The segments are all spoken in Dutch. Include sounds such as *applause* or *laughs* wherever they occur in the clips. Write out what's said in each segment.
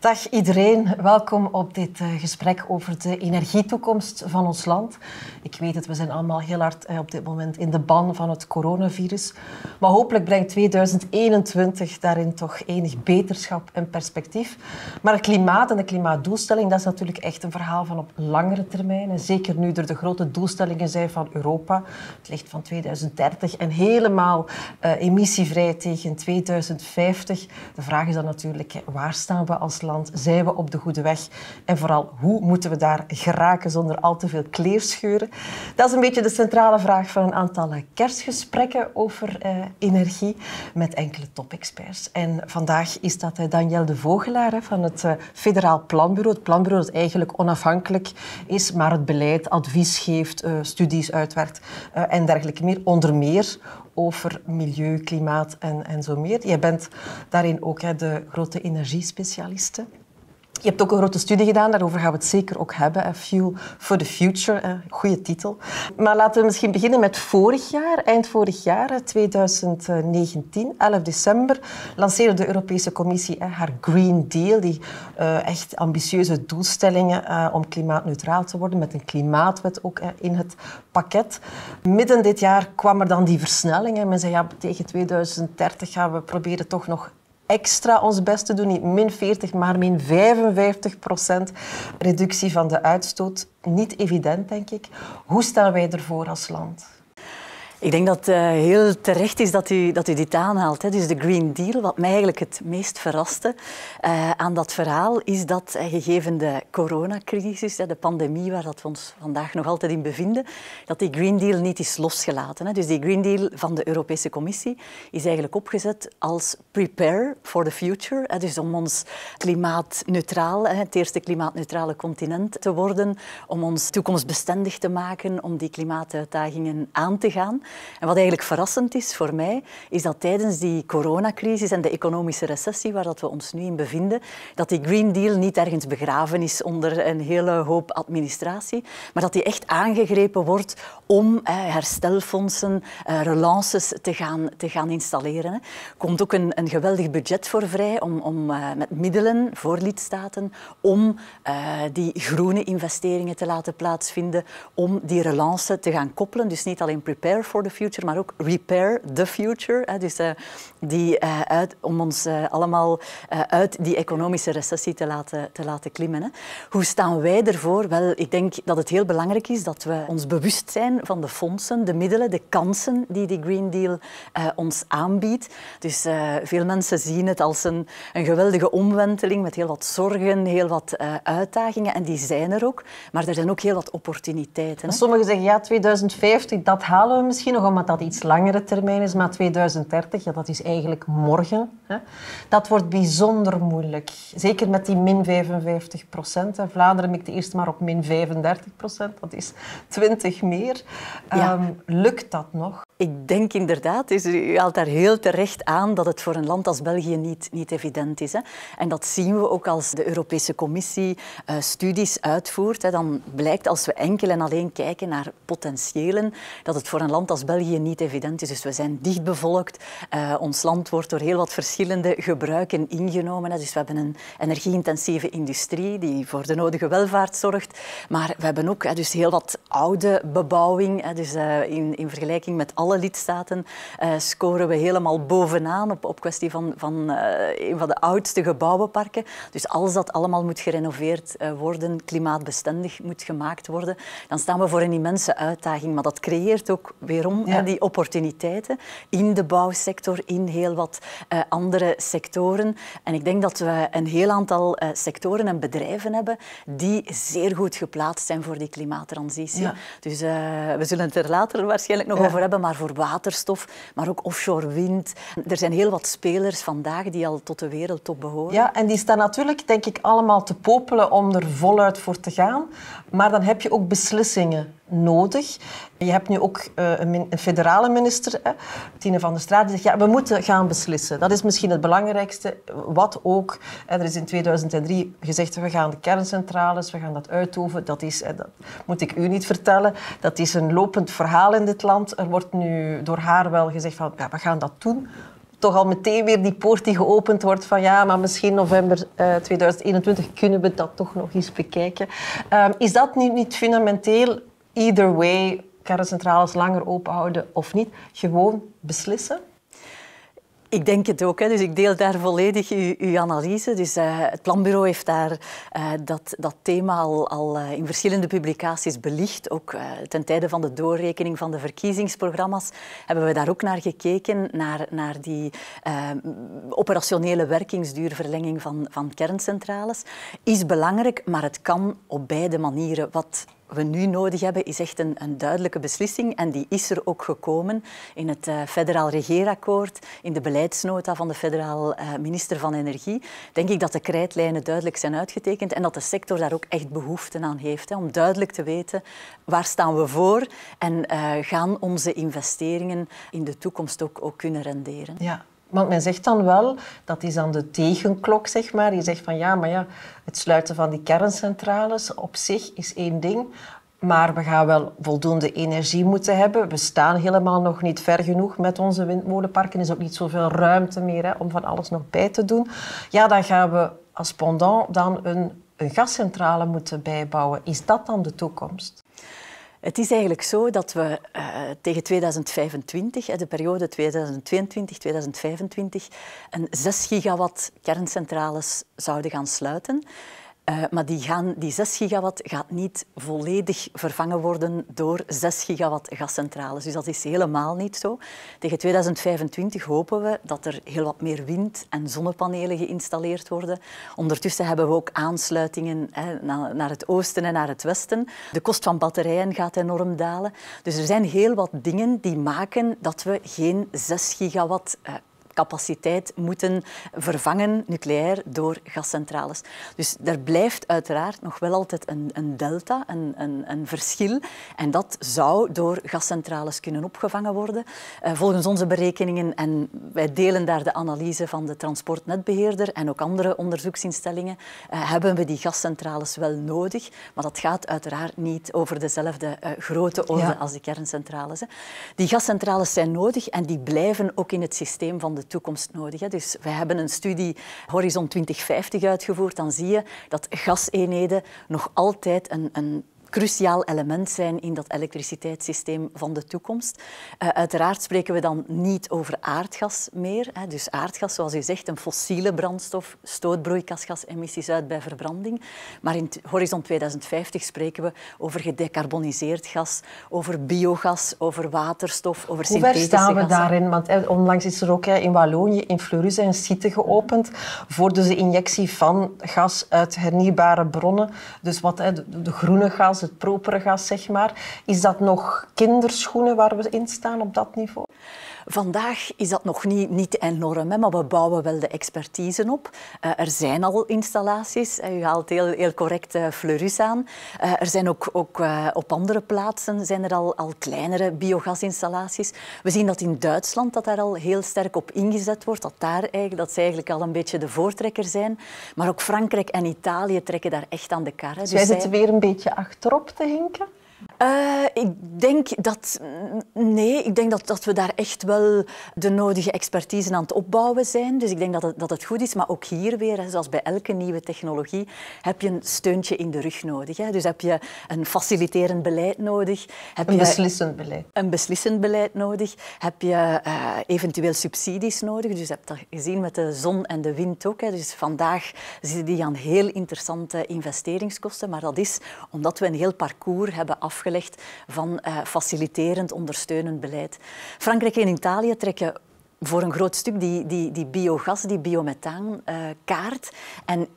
Dag iedereen, welkom op dit eh, gesprek over de energietoekomst van ons land. Ik weet dat we zijn allemaal heel hard eh, op dit moment in de ban van het coronavirus. Maar hopelijk brengt 2021 daarin toch enig beterschap en perspectief. Maar het klimaat en de klimaatdoelstelling, dat is natuurlijk echt een verhaal van op langere termijn. En zeker nu er de grote doelstellingen zijn van Europa, het ligt van 2030 en helemaal eh, emissievrij tegen 2050. De vraag is dan natuurlijk, waar staan we als land? Zijn we op de goede weg? En vooral, hoe moeten we daar geraken zonder al te veel kleerscheuren? Dat is een beetje de centrale vraag van een aantal eh, kerstgesprekken over eh, energie met enkele topexperts. En vandaag is dat eh, Daniel de Vogelaar van het eh, Federaal Planbureau. Het planbureau dat eigenlijk onafhankelijk is, maar het beleid advies geeft, studies uitwerkt en dergelijke meer. Onder meer over milieu, klimaat en, en zo meer. Jij bent daarin ook hè, de grote energiespecialiste. Je hebt ook een grote studie gedaan, daarover gaan we het zeker ook hebben. Fuel for the Future, een goede titel. Maar laten we misschien beginnen met vorig jaar, eind vorig jaar, 2019, 11 december, lanceerde de Europese Commissie haar Green Deal, die eh, echt ambitieuze doelstellingen eh, om klimaatneutraal te worden, met een klimaatwet ook in het pakket. Midden dit jaar kwam er dan die versnelling en men zei ja, tegen 2030 gaan we proberen toch nog extra ons best te doen. Niet min 40, maar min 55 procent reductie van de uitstoot. Niet evident, denk ik. Hoe staan wij ervoor als land? Ik denk dat het eh, heel terecht is dat u, dat u dit aanhaalt. Hè. Dus de Green Deal, wat mij eigenlijk het meest verraste eh, aan dat verhaal, is dat eh, gegeven de coronacrisis, de pandemie waar dat we ons vandaag nog altijd in bevinden, dat die Green Deal niet is losgelaten. Hè. Dus die Green Deal van de Europese Commissie is eigenlijk opgezet als prepare for the future. Dus om ons klimaatneutraal, het eerste klimaatneutrale continent te worden, om ons toekomstbestendig te maken, om die klimaatuitdagingen aan te gaan. En wat eigenlijk verrassend is voor mij, is dat tijdens die coronacrisis en de economische recessie waar dat we ons nu in bevinden, dat die Green Deal niet ergens begraven is onder een hele hoop administratie, maar dat die echt aangegrepen wordt om eh, herstelfondsen, eh, relances te gaan, te gaan installeren. Er Komt ook een, een geweldig budget voor vrij om, om eh, met middelen voor lidstaten om eh, die groene investeringen te laten plaatsvinden, om die relance te gaan koppelen. Dus niet alleen prepare for for the Future, maar ook Repair the Future. dus eh, die, eh, uit, om ons eh, allemaal uit die economische recessie te laten, te laten klimmen. Hoe staan wij ervoor? Wel, ik denk dat het heel belangrijk is dat we ons bewust zijn van de fondsen, de middelen, de kansen die die Green Deal ons aanbiedt. Dus veel mensen zien het als een, een geweldige omwenteling met heel wat zorgen, heel wat uitdagingen. En die zijn er ook. Maar er zijn ook heel wat opportuniteiten. Sommigen zeggen ja, 2050, dat halen we misschien nog omdat dat iets langere termijn is, maar 2030, ja, dat is eigenlijk morgen. Hè. Dat wordt bijzonder moeilijk. Zeker met die min 55 procent. Vlaanderen mikte eerst maar op min 35 procent, dat is 20 meer. Ehm, lukt dat nog? Ik denk inderdaad, is, dus u haalt daar heel terecht aan dat het voor een land als België niet, niet evident is. Hè. En dat zien we ook als de Europese Commissie eh, studies uitvoert. Hè. Dan blijkt als we enkel en alleen kijken naar potentiëlen, dat het voor een land als België niet evident is. Dus we zijn dichtbevolkt. Uh, ons land wordt door heel wat verschillende gebruiken ingenomen. Dus we hebben een energie-intensieve industrie die voor de nodige welvaart zorgt. Maar we hebben ook hè, dus heel wat oude bebouwing. Hè. Dus eh, in, in vergelijking met alle alle lidstaten eh, scoren we helemaal bovenaan op, op kwestie van, van uh, een van de oudste gebouwenparken. Dus als dat allemaal moet gerenoveerd eh, worden, klimaatbestendig moet gemaakt worden, dan staan we voor een immense uitdaging. Maar dat creëert ook weerom die opportuniteiten in de bouwsector, in heel wat andere sectoren. En ik denk dat we een heel aantal sectoren en bedrijven hebben die zeer goed geplaatst zijn voor die klimaattransitie. Dus we zullen het er later waarschijnlijk nog over hebben, maar voor waterstof, maar ook offshore wind. Er zijn heel wat spelers vandaag die al tot de wereldtop behoren. Ja, en die staan natuurlijk, denk ik, allemaal te popelen om er voluit voor te gaan. Maar dan heb je ook beslissingen nodig. Je hebt nu ook eh, een, federale minister, Tine van der Straat, die zegt ja, we moeten gaan beslissen. Dat is misschien het belangrijkste, wat ook. Er is in 2003 gezegd, we gaan de kerncentrales, we gaan dat uitdoven. Dat is, dat moet ik u niet vertellen, dat is een lopend verhaal in dit land. Er wordt nu door haar wel gezegd van, ja, we gaan dat doen toch al meteen weer die poort die geopend wordt van ja, maar misschien november 2021 eh, kunnen we dat toch nog eens bekijken. Ehm, is dat nu niet fundamenteel either way, kerncentrales langer open houden of niet, gewoon beslissen? Ik denk het ook. Hè. Dus ik deel daar volledig uw, uw analyse. Dus, eh, het planbureau heeft daar eh, dat, dat thema al, al eh, in verschillende publicaties belicht. Ook ten tijde van de doorrekening van de verkiezingsprogramma's hebben we daar ook naar gekeken, naar, naar die operationele werkingsduurverlenging van, van kerncentrales. Is belangrijk, maar het kan op beide manieren. Wat we nu nodig hebben is echt een, een, duidelijke beslissing. En die is er ook gekomen in het uh, federaal regeerakkoord, in de beleidsnota van de federaal eh, minister van Energie. Denk ik dat de krijtlijnen duidelijk zijn uitgetekend en dat de sector daar ook echt behoefte aan heeft. Hè, om duidelijk te weten waar staan we voor en eh, gaan onze investeringen in de toekomst ook, ook kunnen renderen. Ja. Want men zegt dan wel, dat is dan de tegenklok, zeg maar. Die zegt van ja, maar ja, het sluiten van die kerncentrales op zich is één ding. Maar we gaan wel voldoende energie moeten hebben. We staan helemaal nog niet ver genoeg met onze windmolenparken. Er is ook niet zoveel ruimte meer hè, om van alles nog bij te doen. Ja, dan gaan we als pendant dan een, een gascentrale moeten bijbouwen. Is dat dan de toekomst? Het is eigenlijk zo dat we eh, tegen 2025, eh, de periode 2022-2025, een 6 gigawatt kerncentrales zouden gaan sluiten. Eh, maar die, gaan, die 6 gigawatt gaat niet volledig vervangen worden door 6 gigawatt gascentrales. Dus dat is helemaal niet zo. Tegen 2025 hopen we dat er heel wat meer wind- en zonnepanelen geïnstalleerd worden. Ondertussen hebben we ook aansluitingen hè, naar het oosten en naar het westen. De kost van batterijen gaat enorm dalen. Dus er zijn heel wat dingen die maken dat we geen 6 gigawatt eh, capaciteit moeten vervangen, nucleair, door gascentrales. Dus daar blijft uiteraard nog wel altijd een, een delta, een, een, een, verschil. En dat zou door gascentrales kunnen opgevangen worden. Eh, volgens onze berekeningen, en wij delen daar de analyse van de transportnetbeheerder en ook andere onderzoeksinstellingen, eh, hebben we die gascentrales wel nodig. Maar dat gaat uiteraard niet over dezelfde eh, grote orde als de kerncentrales. Hè. Die gascentrales zijn nodig en die blijven ook in het systeem van de toekomst nodig. Hè. Dus wij hebben een studie Horizon 2050 uitgevoerd. Dan zie je dat gaseenheden nog altijd een, een cruciaal element zijn in dat elektriciteitssysteem van de toekomst. Eh, uiteraard spreken we dan niet over aardgas meer. Hè. Dus aardgas, zoals u zegt, een fossiele brandstof, stoot broeikasgasemissies uit bij verbranding. Maar in horizon 2050 spreken we over gedecarboniseerd gas, over biogas, over waterstof, over Hoe synthetische Hoe ver staan we daarin? Want onlangs is er ook in Wallonië, in Fleurus, een site geopend voor dus de injectie van gas uit hernieuwbare bronnen. Dus wat de groene gas het propere gas, zeg maar. Is dat nog kinderschoenen waar we in staan op dat niveau? Vandaag is dat nog niet, niet enorm, hè, maar we bouwen wel de expertise op. Eh, er zijn al installaties. u haalt heel, heel correct eh, Fleurus aan. Eh, er zijn ook, ook op andere plaatsen zijn er al, al kleinere biogasinstallaties. We zien dat in Duitsland dat daar al heel sterk op ingezet wordt. Dat, daar eigenlijk, dat ze eigenlijk al een beetje de voortrekker zijn. Maar ook Frankrijk en Italië trekken daar echt aan de kar. Hè. Dus zij zitten weer een beetje achterop te hinken. Eh, ik denk dat... Nee, ik denk dat, dat we daar echt wel de nodige expertise aan het opbouwen zijn. Dus ik denk dat het, dat het goed is. Maar ook hier weer, zoals bij elke nieuwe technologie, heb je een steuntje in de rug nodig. Hè. Dus heb je een faciliterend beleid nodig. Heb een beslissend beleid. Een beslissend beleid nodig. Heb je eh, eventueel subsidies nodig. Dus je hebt dat gezien met de zon en de wind ook. Hè. Dus vandaag zitten die aan heel interessante investeringskosten. Maar dat is omdat we een heel parcours hebben afgelegd van eh, faciliterend, ondersteunend beleid. Frankrijk en Italië trekken voor een groot stuk die, die, die biogas, die biomethaan kaart. En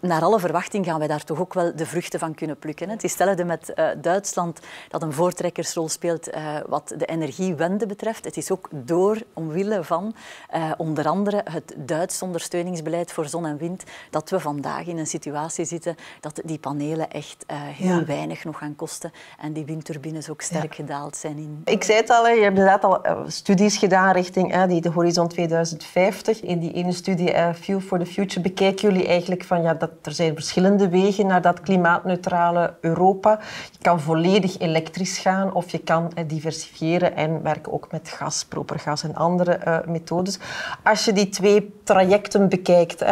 naar alle verwachting gaan wij daar toch ook wel de vruchten van kunnen plukken. Het is hetzelfde met eh, Duitsland dat een voortrekkersrol speelt eh, wat de energiewende betreft. Het is ook door, omwille van eh, onder andere het Duits ondersteuningsbeleid voor zon en wind, dat we vandaag in een situatie zitten dat die panelen echt heel weinig nog gaan kosten en die windturbines ook sterk gedaald zijn. In... Ik zei het al, je hebt inderdaad al studies gedaan richting die, de Horizon 2050. In die ene studie Fuel for the Future bekijken jullie eigenlijk van ja, er zijn verschillende wegen naar dat klimaatneutrale Europa. Je kan volledig elektrisch gaan of je kan eh, diversifieren en werken ook met gas, proper gas en andere eh, methodes. Als je die twee trajecten bekijkt, 100%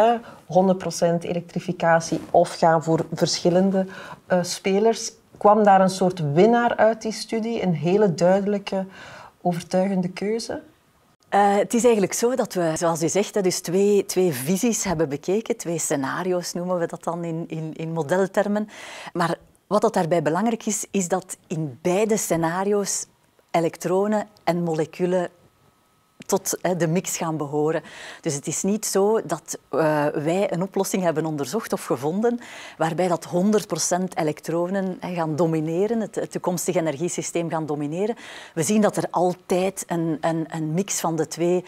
elektrificatie of gaan voor verschillende eh, spelers, kwam daar een soort winnaar uit die studie, een hele duidelijke, overtuigende keuze? Eh, het is eigenlijk zo dat we, zoals u zegt, dus twee, twee visies hebben bekeken. Twee scenario's noemen we dat dan in, in, in modeltermen. Maar wat dat daarbij belangrijk is, is dat in beide scenario's elektronen en moleculen tot eh, de mix gaan behoren. Dus het is niet zo dat eh, wij een oplossing hebben onderzocht of gevonden waarbij dat 100% elektronen eh, gaan domineren, het toekomstige energiesysteem gaan domineren. We zien dat er altijd een, een mix van de twee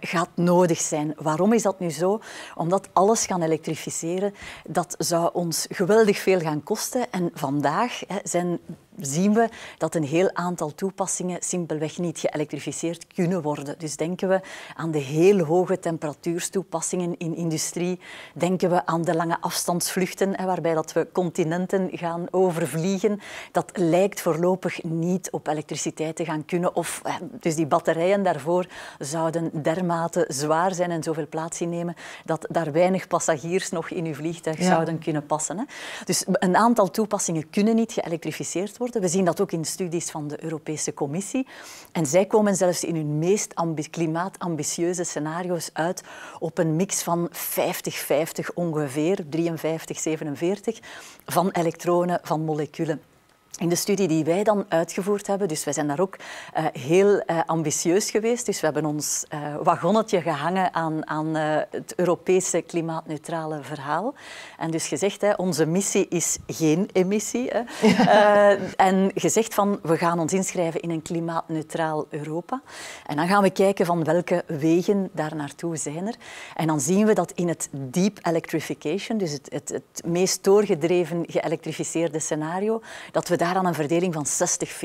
gaat nodig zijn. Waarom is dat nu zo? Omdat alles gaan elektrificeren, dat zou ons geweldig veel gaan kosten. En vandaag hè, zijn zien we dat een heel aantal toepassingen simpelweg niet geëlektrificeerd kunnen worden. Dus denken we aan de heel hoge temperatuurstoepassingen in industrie, denken we aan de lange afstandsvluchten, waarbij dat we continenten gaan overvliegen. Dat lijkt voorlopig niet op elektriciteit te gaan kunnen. Of, eh, dus die batterijen daarvoor zouden dermate zwaar zijn en zoveel plaats innemen dat daar weinig passagiers nog in uw vliegtuig zouden kunnen passen. Dus een aantal toepassingen kunnen niet geëlektrificeerd worden worden. We zien dat ook in studies van de Europese Commissie. En zij komen zelfs in hun meest klimaatambitieuze scenario's uit op een mix van 50-50 ongeveer, 53-47, van elektronen, van moleculen in de studie die wij dan uitgevoerd hebben, dus wij zijn daar ook eh, heel eh, ambitieus geweest. Dus we hebben ons eh, wagonnetje gehangen aan, aan het Europese klimaatneutrale verhaal. En dus gezegd, hè, onze missie is geen emissie. Hè. en gezegd van, we gaan ons inschrijven in een klimaatneutraal Europa. En dan gaan we kijken van welke wegen daar naartoe zijn er. En dan zien we dat in het deep electrification, dus het, het, het meest doorgedreven geëlektrificeerde scenario, dat we daar aan een verdeling van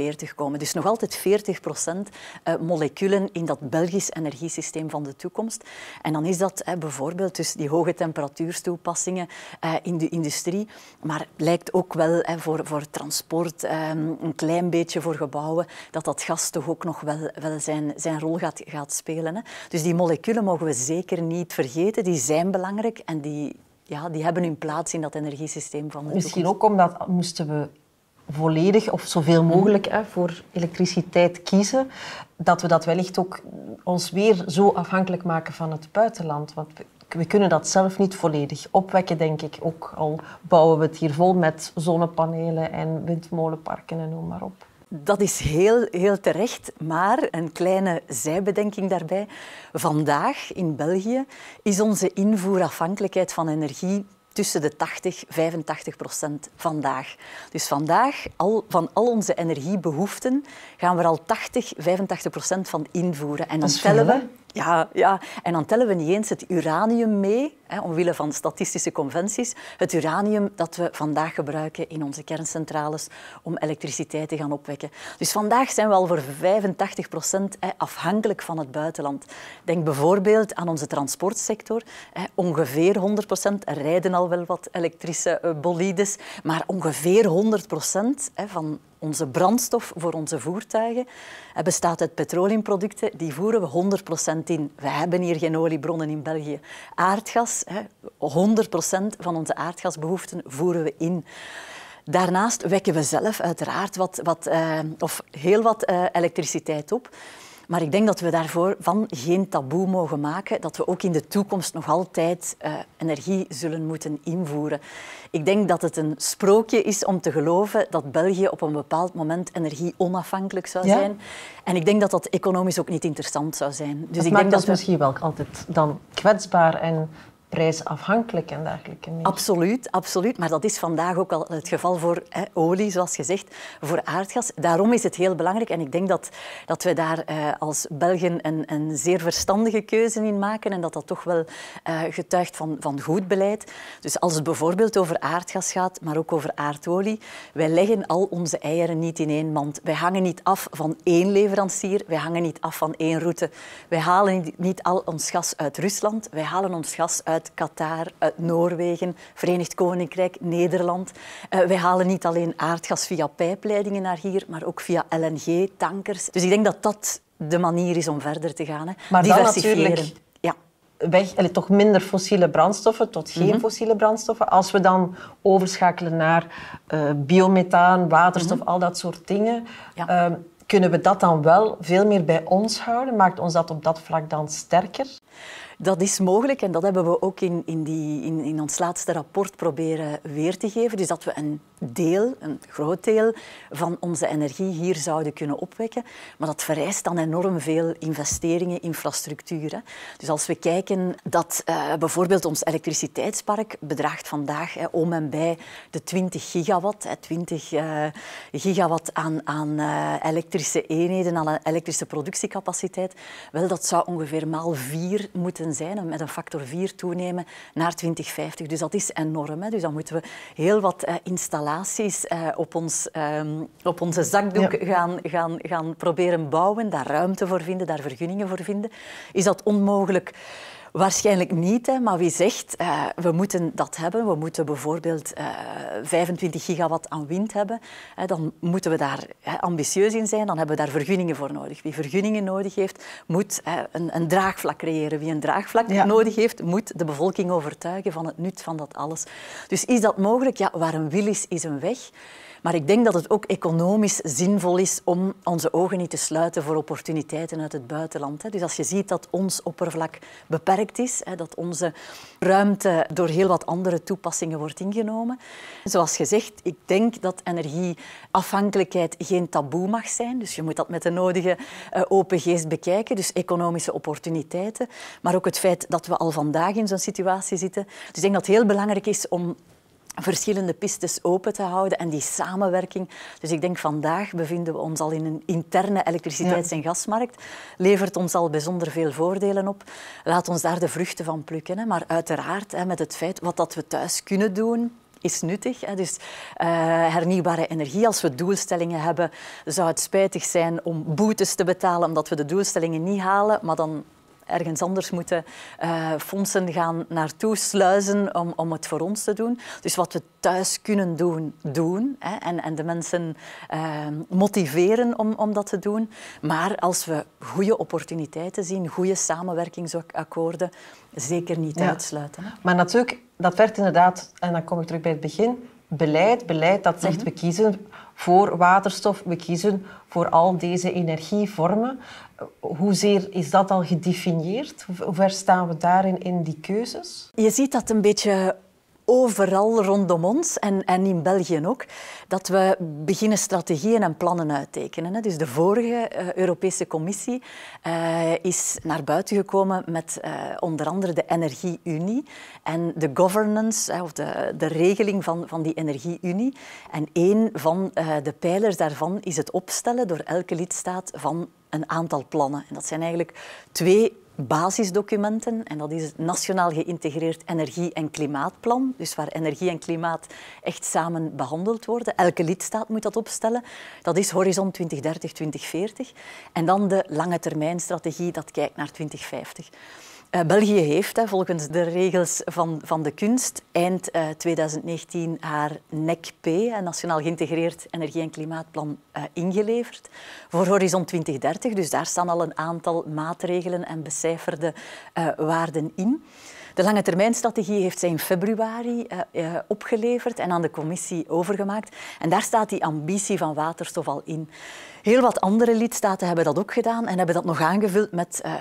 60-40 komen. Dus nog altijd 40 procent eh, moleculen in dat Belgisch energiesysteem van de toekomst. En dan is dat eh, bijvoorbeeld dus die hoge temperatuurstoepassingen eh, in de industrie, maar lijkt ook wel voor, voor transport, ehm, een klein beetje voor gebouwen, dat dat gas toch ook nog wel, wel zijn, zijn rol gaat, gaat spelen. Dus die moleculen mogen we zeker niet vergeten. Die zijn belangrijk en die, ja, die hebben hun plaats in dat energiesysteem van de toekomst. Misschien ook omdat moesten we volledig of zoveel mhm. mogelijk hè, voor elektriciteit kiezen, dat we dat wellicht ook ons weer zo afhankelijk maken van het buitenland. Want we, we kunnen dat zelf niet volledig opwekken, denk ik. Ook al bouwen we het hier vol met zonnepanelen en windmolenparken en noem maar op. Dat is heel, heel terecht, maar een kleine zijbedenking daarbij. Vandaag in België is onze invoerafhankelijkheid van energie tussen de 80 en 85 procent vandaag. Dus vandaag, al, van al onze energiebehoeften, gaan we al 80, 85 procent van invoeren. En dan tellen we ja, ja, en dan tellen we niet eens het uranium mee, hè, omwille van statistische conventies. Het uranium dat we vandaag gebruiken in onze kerncentrales om elektriciteit te gaan opwekken. Dus vandaag zijn we al voor 85 procent afhankelijk van het buitenland. Denk bijvoorbeeld aan onze transportsector. Hè, ongeveer 100 procent. rijden al wel wat elektrische eh, bolides. Maar ongeveer 100 procent van onze brandstof voor onze voertuigen eh, bestaat uit petroleumproducten. Die voeren we 100% in. We hebben hier geen oliebronnen in België. Aardgas, 100% van onze aardgasbehoeften voeren we in. Daarnaast wekken we zelf uiteraard wat, wat, eh, of heel wat eh, elektriciteit op. Maar ik denk dat we daarvoor van geen taboe mogen maken dat we ook in de toekomst nog altijd eh, energie zullen moeten invoeren. Ik denk dat het een sprookje is om te geloven dat België op een bepaald moment energie onafhankelijk zou zijn. En ik denk dat dat economisch ook niet interessant zou zijn. Dus ik denk dat het misschien wel altijd dan kwetsbaar en prijsafhankelijk en dergelijke meer. Absoluut, absoluut. Maar dat is vandaag ook al het geval voor hè, olie, zoals gezegd, voor aardgas. Daarom is het heel belangrijk. En ik denk dat, dat we daar eh, als Belgen een, een, zeer verstandige keuze in maken en dat dat toch wel eh, getuigt van, van goed beleid. Dus als het bijvoorbeeld over aardgas gaat, maar ook over aardolie, wij leggen al onze eieren niet in één mand. Wij hangen niet af van één leverancier, wij hangen niet af van één route. Wij halen niet al ons gas uit Rusland, wij halen ons gas uit uit Qatar, uit Noorwegen, Verenigd Koninkrijk, Nederland. Eh, wij halen niet alleen aardgas via pijpleidingen naar hier, maar ook via LNG-tankers. Dus ik denk dat dat de manier is om verder te gaan. Hè. Maar Diversifieren. Ja. Weg, toch minder fossiele brandstoffen tot geen mhm. fossiele brandstoffen. Als we dan overschakelen naar uh, biomethaan, waterstof, mhm. al dat soort dingen. Ehm, kunnen we dat dan wel veel meer bij ons houden? Maakt ons dat op dat vlak dan sterker? Dat is mogelijk en dat hebben we ook in, in, die, in, in ons laatste rapport proberen weer te geven. Dus dat we een deel, een groot deel van onze energie hier zouden kunnen opwekken. Maar dat vereist dan enorm veel investeringen, infrastructuur. Hè. Dus als we kijken dat eh, bijvoorbeeld ons elektriciteitspark bedraagt vandaag hè, om en bij de 20 gigawatt. Hè, 20 eh, gigawatt aan, aan eh, elektrische eenheden, aan elektrische productiecapaciteit. Wel, dat zou ongeveer maal vier moeten zijn met een factor 4 toenemen naar 2050. Dus dat is enorm. Hè? Dus dan moeten we heel wat eh, installaties eh, op, ons, ehm, op onze zakdoek gaan, gaan, gaan proberen bouwen, daar ruimte voor vinden, daar vergunningen voor vinden. Is dat onmogelijk? Waarschijnlijk niet, hè, maar wie zegt uh, we moeten dat hebben, we moeten bijvoorbeeld 25 eh, gigawatt aan wind hebben, dan moeten we daar ambitieus in zijn, dan hebben we daar vergunningen voor nodig. Wie vergunningen nodig heeft, moet een, een, draagvlak creëren. Wie een draagvlak nodig heeft, moet de bevolking overtuigen van het nut van dat alles. Dus is dat mogelijk? Ja, waar een wil is, is een weg. Maar ik denk dat het ook economisch zinvol is om onze ogen niet te sluiten voor opportuniteiten uit het buitenland. Dus als je ziet dat ons oppervlak beperkt is, dat onze ruimte door heel wat andere toepassingen wordt ingenomen. Zoals gezegd, ik denk dat energieafhankelijkheid geen taboe mag zijn. Dus je moet dat met de nodige eh, open geest bekijken. Dus economische opportuniteiten, maar ook het feit dat we al vandaag in zo'n situatie zitten. Dus ik denk dat het heel belangrijk is om verschillende pistes open te houden en die samenwerking. Dus ik denk vandaag bevinden we ons al in een interne elektriciteits- en gasmarkt. Levert ons al bijzonder veel voordelen op. Laat ons daar de vruchten van plukken. Hè. Maar uiteraard hè, met het feit wat dat we thuis kunnen doen, is nuttig. Dus eh, hernieuwbare energie, als we doelstellingen hebben, zou het spijtig zijn om boetes te betalen omdat we de doelstellingen niet halen. Maar dan ergens anders moeten eh, fondsen gaan naartoe sluizen om, om het voor ons te doen. Dus wat we thuis kunnen doen, doen. Hè, en, en de mensen eh, motiveren om, om dat te doen. Maar als we goede opportuniteiten zien, goede samenwerkingsakkoorden, zeker niet uitsluiten. Hè. Maar natuurlijk, dat werd inderdaad, en dan kom ik terug bij het begin, beleid, beleid dat zegt mhm. we kiezen voor waterstof, we kiezen voor al deze energievormen. Hoezeer is dat al gedefinieerd? Hoe ver staan we daarin in die keuzes? Je ziet dat een beetje overal rondom ons en, en in België ook, dat we beginnen strategieën en plannen uittekenen. Dus de vorige eh, Europese Commissie eh, is naar buiten gekomen met eh, onder andere de Energieunie en de governance, of de, de regeling van, van die Energieunie. En een van de pijlers daarvan is het opstellen door elke lidstaat van een aantal plannen. En dat zijn eigenlijk twee basisdocumenten. En dat is het Nationaal Geïntegreerd Energie- en Klimaatplan. Dus waar energie en klimaat echt samen behandeld worden. Elke lidstaat moet dat opstellen. Dat is horizon 2030, 2040. En dan de lange termijnstrategie, dat kijkt naar 2050. Eh, België heeft, volgens de regels van, van de kunst, eind 2019 eh, haar NECP, een eh, Nationaal Geïntegreerd Energie- en Klimaatplan, ingeleverd voor Horizon 2030. Dus daar staan al een aantal maatregelen en becijferde waarden in. De lange termijnstrategie heeft zij in februari opgeleverd en aan de commissie overgemaakt. En daar staat die ambitie van waterstof al in. Heel wat andere lidstaten hebben dat ook gedaan en hebben dat nog aangevuld met eh,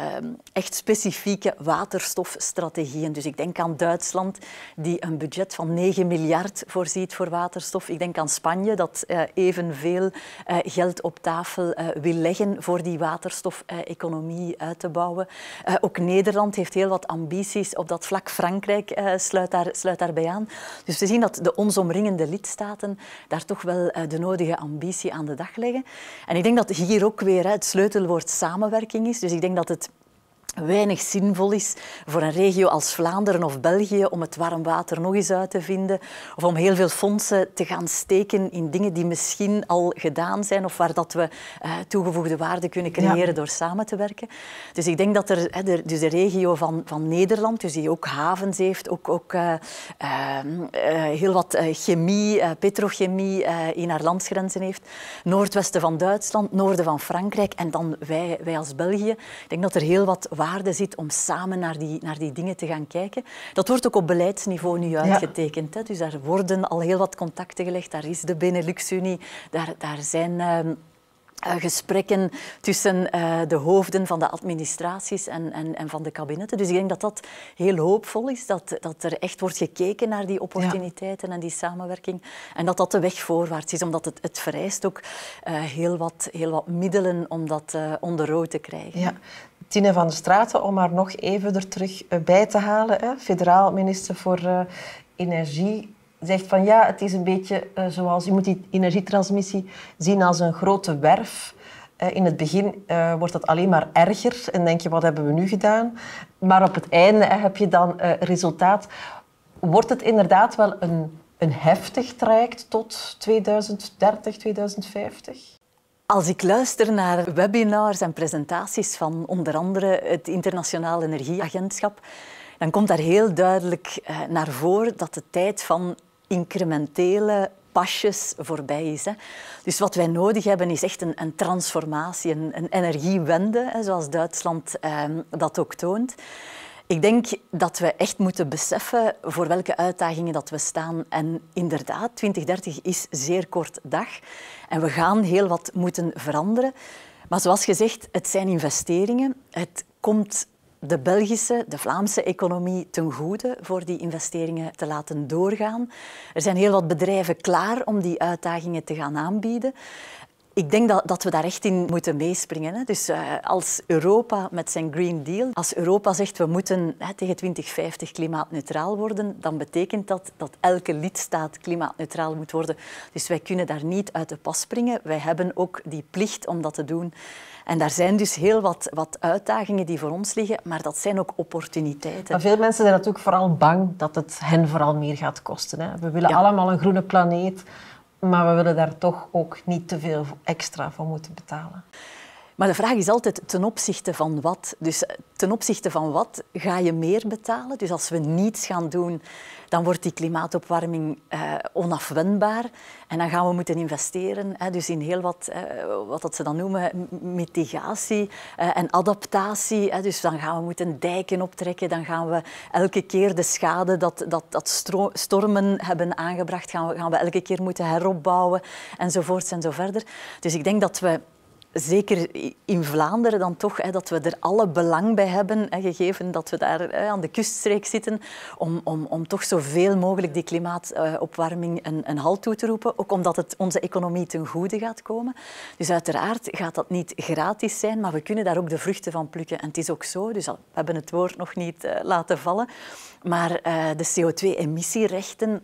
echt specifieke waterstofstrategieën. Dus ik denk aan Duitsland, die een budget van 9 miljard voorziet voor waterstof. Ik denk aan Spanje, dat uh, evenveel eh, geld op tafel wil leggen voor die waterstof-economie uit te bouwen. ook Nederland heeft heel wat ambities op dat vlak. Frankrijk sluit, daar, sluit daarbij aan. Dus we zien dat de ons omringende lidstaten daar toch wel de nodige ambitie aan de dag leggen. En ik denk dat hier ook weer het sleutelwoord samenwerking is. Dus ik denk dat het weinig zinvol is voor een regio als Vlaanderen of België om het warm water nog eens uit te vinden of om heel veel fondsen te gaan steken in dingen die misschien al gedaan zijn of waar dat we eh, toegevoegde waarde kunnen creëren door samen te werken. Dus ik denk dat er, de, dus de regio van, van Nederland, dus die ook havens heeft, ook, ook eh, ehm, eh, heel wat chemie, petrochemie in haar landsgrenzen heeft, noordwesten van Duitsland, noorden van Frankrijk en dan wij, wij als België. Ik denk dat er heel wat waarde zit om samen naar die, naar die dingen te gaan kijken. Dat wordt ook op beleidsniveau nu uitgetekend. Hè? Dus daar worden al heel wat contacten gelegd. Daar is de Benelux-Unie, daar, daar zijn... Ehm, eh, gesprekken tussen eh, de hoofden van de administraties en, en, en, van de kabinetten. Dus ik denk dat dat heel hoopvol is, dat, dat er echt wordt gekeken naar die opportuniteiten en die samenwerking. En dat dat de weg voorwaarts is, omdat het, het vereist ook eh, heel, wat, heel wat middelen om dat onder rood te krijgen. Ja. Tine van der Straten, om haar nog even er terug eh, bij te halen, hè, federaal minister voor eh, Energie, zegt van ja, het is een beetje eh, zoals, je moet die energietransmissie zien als een grote werf. in het begin wordt dat alleen maar erger en denk je, wat hebben we nu gedaan? Maar op het einde heb je dan resultaat. Wordt het inderdaad wel een, een heftig traject tot 2030, 2050? Als ik luister naar webinars en presentaties van onder andere het Internationaal Energieagentschap, dan komt daar heel duidelijk eh, naar voren dat de tijd van incrementele pasjes voorbij is. Hè. Dus wat wij nodig hebben is echt een, een transformatie, een, een energiewende, hè, zoals Duitsland ehm, dat ook toont. Ik denk dat we echt moeten beseffen voor welke uitdagingen dat we staan. En inderdaad, 2030 is zeer kort dag en we gaan heel wat moeten veranderen. Maar zoals gezegd, het zijn investeringen. Het komt de Belgische, de Vlaamse economie ten goede voor die investeringen te laten doorgaan. Er zijn heel wat bedrijven klaar om die uitdagingen te gaan aanbieden. Ik denk dat, dat we daar echt in moeten meespringen. Hè. Dus eh, als Europa met zijn Green Deal, als Europa zegt we moeten hè, tegen 2050 klimaatneutraal worden, dan betekent dat dat elke lidstaat klimaatneutraal moet worden. Dus wij kunnen daar niet uit de pas springen. Wij hebben ook die plicht om dat te doen. En daar zijn dus heel wat, wat uitdagingen die voor ons liggen, maar dat zijn ook opportuniteiten. veel mensen zijn natuurlijk vooral bang dat het hen vooral meer gaat kosten. Hè. We willen allemaal een groene planeet. Maar we willen daar toch ook niet te veel extra voor moeten betalen. Maar de vraag is altijd ten opzichte van wat. Dus eh, ten opzichte van wat ga je meer betalen? Dus als we niets gaan doen, dan wordt die klimaatopwarming eh, onafwendbaar. En dan gaan we moeten investeren. Hè, dus in heel wat, eh, wat dat ze dan noemen, mitigatie eh, en adaptatie. Hè, dus dan gaan we moeten dijken optrekken. Dan gaan we elke keer de schade dat, dat, dat stormen hebben aangebracht, gaan we, gaan we elke keer moeten heropbouwen. Enzovoorts en zo verder. Dus ik denk dat we zeker in Vlaanderen dan toch, hè, dat we er alle belang bij hebben, hè, gegeven dat we daar hè, aan de kuststreek zitten, om, om, om toch zoveel mogelijk die klimaatopwarming een, een halt toe te roepen. Ook omdat het onze economie ten goede gaat komen. Dus uiteraard gaat dat niet gratis zijn, maar we kunnen daar ook de vruchten van plukken. En het is ook zo, dus we hebben het woord nog niet eh, laten vallen, maar eh, de CO2-emissierechten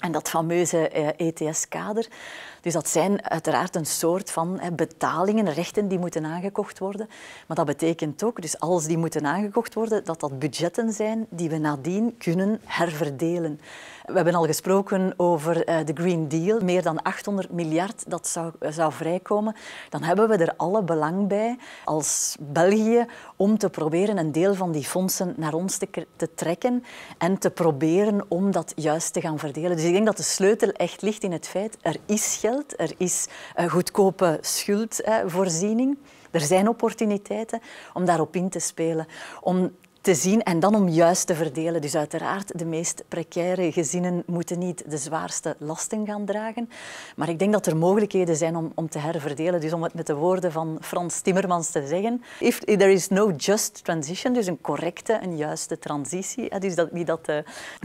en dat fameuze ETS-kader. Eh, e dus dat zijn uiteraard een soort van betalingen, rechten die moeten aangekocht worden. Maar dat betekent ook, dus als die moeten aangekocht worden, dat dat budgetten zijn die we nadien kunnen herverdelen. We hebben al gesproken over eh, de Green Deal. Meer dan 800 miljard dat zou, eh, zou vrijkomen. Dan hebben we er alle belang bij als België om te proberen een deel van die fondsen naar ons te, te trekken en te proberen om dat juist te gaan verdelen. Dus ik denk dat de sleutel echt ligt in het feit er is geld, er is eh, goedkope schuldvoorziening. Er zijn opportuniteiten om daarop in te spelen. Om te zien en dan om juist te verdelen. Dus uiteraard, de meest precaire gezinnen moeten niet de zwaarste lasten gaan dragen. Maar ik denk dat er mogelijkheden zijn om, om te herverdelen. Dus om het met de woorden van Frans Timmermans te zeggen. If there is no just transition, dus een correcte, een juiste transitie, dus dat, die dat eh,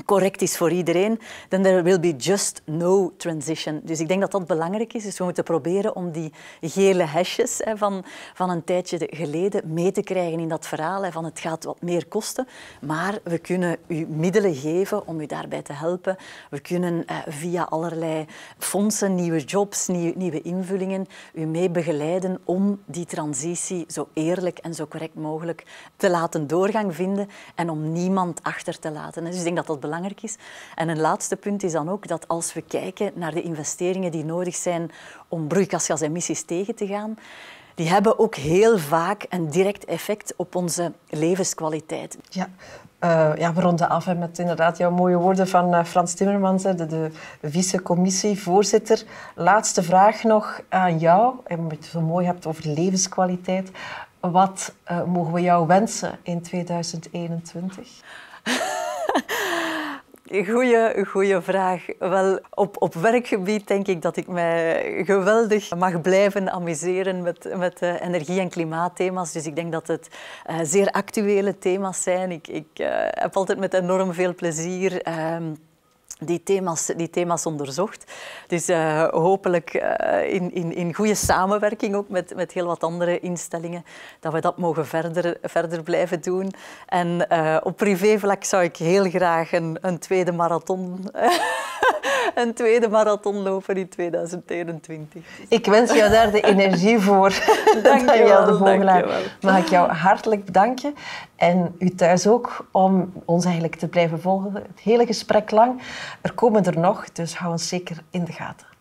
correct is voor iedereen, then there will be just no transition. Dus ik denk dat dat belangrijk is. Dus we moeten proberen om die gele hesjes van, van een tijdje geleden mee te krijgen in dat verhaal. Van het gaat wat meer kosten. Maar we kunnen u middelen geven om u daarbij te helpen. We kunnen eh, via allerlei fondsen, nieuwe jobs, nieuwe invullingen u mee begeleiden om die transitie zo eerlijk en zo correct mogelijk te laten doorgang vinden en om niemand achter te laten. Dus ik denk dat dat belangrijk is. En een laatste punt is dan ook dat als we kijken naar de investeringen die nodig zijn om broeikasgasemissies tegen te gaan, die hebben ook heel vaak een direct effect op onze levenskwaliteit. Ja, eh, ja, we ronden af met inderdaad jouw mooie woorden van eh, Frans Timmermans, de, de vice-commissievoorzitter. Laatste vraag nog aan jou, en je het zo mooi hebt over levenskwaliteit. Wat eh, mogen we jou wensen in 2021? *laughs* Goeie, goeie vraag. Wel, op, op werkgebied denk ik dat ik mij geweldig mag blijven amuseren met, met eh, energie- en klimaatthema's. Dus ik denk dat het eh, zeer actuele thema's zijn. Ik, ik eh, heb altijd met enorm veel plezier ehm, die thema's, die thema's onderzocht. Dus eh, hopelijk eh, in, in, in goede samenwerking ook met, met heel wat andere instellingen, dat we dat mogen verder, verder blijven doen. En eh, op privévlak zou ik heel graag een, een tweede marathon *laughs* *laughs* een tweede marathon in 2021. Ik wens jou daar de energie voor. Dank je wel, de Vogelaar. Mag ik jou hartelijk bedanken. En u thuis ook, om ons eigenlijk te blijven volgen. Het hele gesprek lang. Er komen er nog, dus hou ons zeker in de gaten.